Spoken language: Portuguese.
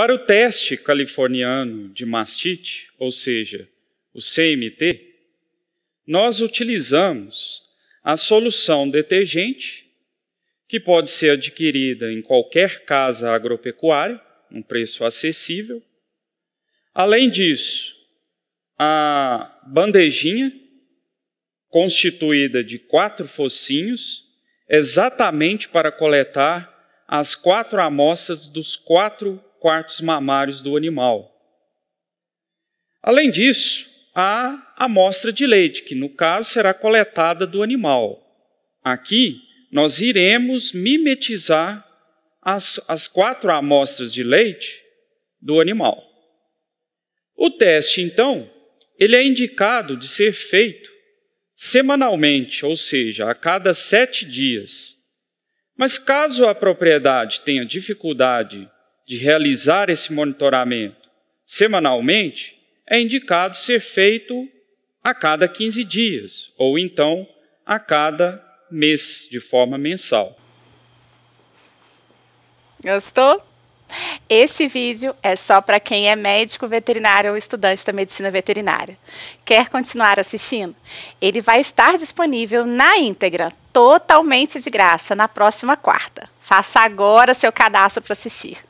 Para o teste californiano de mastite, ou seja, o CMT, nós utilizamos a solução detergente, que pode ser adquirida em qualquer casa agropecuária, um preço acessível. Além disso, a bandejinha, constituída de quatro focinhos, exatamente para coletar as quatro amostras dos quatro quartos mamários do animal. Além disso, há a amostra de leite, que no caso será coletada do animal. Aqui, nós iremos mimetizar as, as quatro amostras de leite do animal. O teste, então, ele é indicado de ser feito semanalmente, ou seja, a cada sete dias. Mas caso a propriedade tenha dificuldade de realizar esse monitoramento semanalmente, é indicado ser feito a cada 15 dias, ou então a cada mês, de forma mensal. Gostou? Esse vídeo é só para quem é médico veterinário ou estudante da medicina veterinária. Quer continuar assistindo? Ele vai estar disponível na íntegra, totalmente de graça, na próxima quarta. Faça agora seu cadastro para assistir.